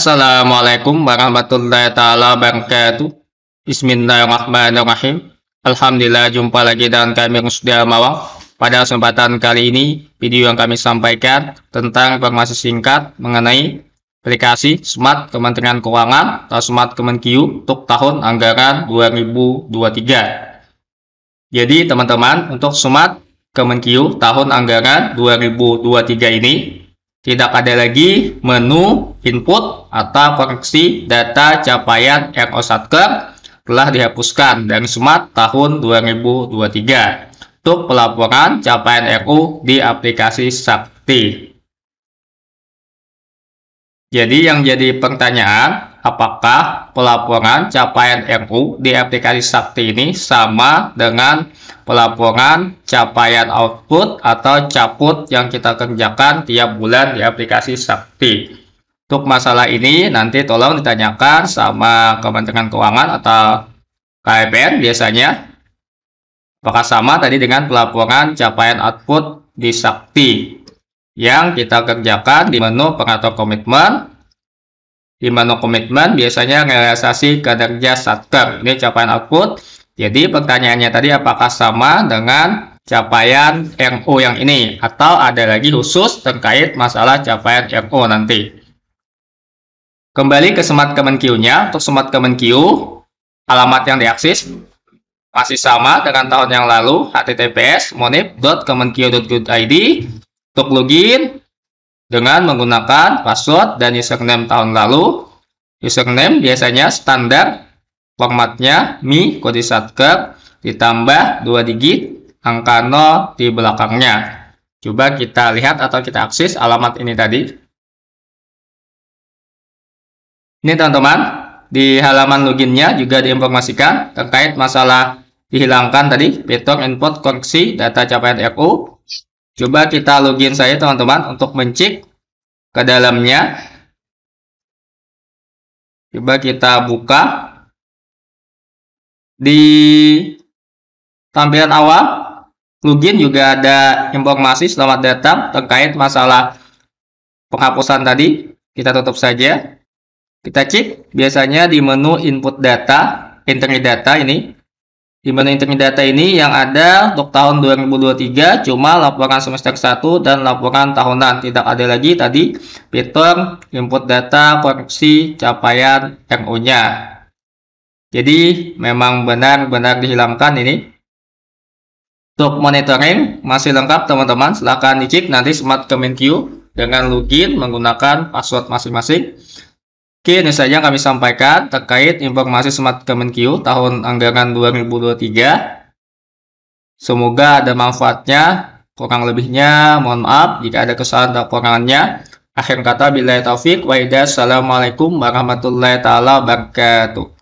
Assalamualaikum warahmatullahi taala wabarakatuh. Bismillahirrahmanirrahim. Alhamdulillah jumpa lagi dengan kami Rusdi Mawang. Pada kesempatan kali ini, video yang kami sampaikan tentang informasi singkat mengenai aplikasi Smart Kementerian Keuangan atau Smart Kemenkyu untuk tahun anggaran 2023. Jadi teman-teman, untuk Smart Kemenkyu tahun anggaran 2023 ini tidak ada lagi menu input atau koreksi data capaian RO Satker telah dihapuskan dari Smart tahun 2023 untuk pelaporan capaian RU di aplikasi Sakti. Jadi yang jadi pertanyaan, apakah pelaporan capaian RU di aplikasi Sakti ini sama dengan pelaporan capaian output atau caput yang kita kerjakan tiap bulan di aplikasi Sakti. Untuk masalah ini nanti tolong ditanyakan sama Kementerian Keuangan atau KPN biasanya apakah sama tadi dengan pelaporan capaian output di Sakti yang kita kerjakan di menu pengatur komitmen di mana komitmen biasanya realisasi kinerja satker. Ini capaian output. Jadi pertanyaannya tadi apakah sama dengan capaian RO yang ini atau ada lagi khusus terkait masalah capaian RO nanti. Kembali ke smart kemenq-nya. Untuk smart kemenq, alamat yang diakses masih sama dengan tahun yang lalu https monip.kemenq.good.id untuk login dengan menggunakan password dan username tahun lalu. Username biasanya standar formatnya mi kode satker ditambah 2 digit angka 0 di belakangnya. Coba kita lihat atau kita akses alamat ini tadi. Ini teman-teman, di halaman loginnya juga diinformasikan terkait masalah dihilangkan tadi fitur input koneksi data capaian RU Coba kita login saja teman-teman untuk mencik ke dalamnya. Coba kita buka. Di tampilan awal, login juga ada informasi selamat datang terkait masalah penghapusan tadi. Kita tutup saja. Kita cek biasanya di menu input data, entry data ini di mana data ini yang ada untuk tahun 2023 cuma laporan semester 1 dan laporan tahunan. Tidak ada lagi tadi fitur input data koreksi capaian RO-nya. Jadi memang benar-benar dihilangkan ini. Untuk monitoring masih lengkap teman-teman. Silahkan dicek nanti Smart queue dengan login menggunakan password masing-masing. Oke, ini saja yang kami sampaikan terkait informasi Smart Kemenkyu tahun anggaran 2023. Semoga ada manfaatnya, kurang lebihnya mohon maaf jika ada kesalahan dan kekurangannya. Akhir kata, bila taufik, waidah, assalamualaikum warahmatullahi wabarakatuh.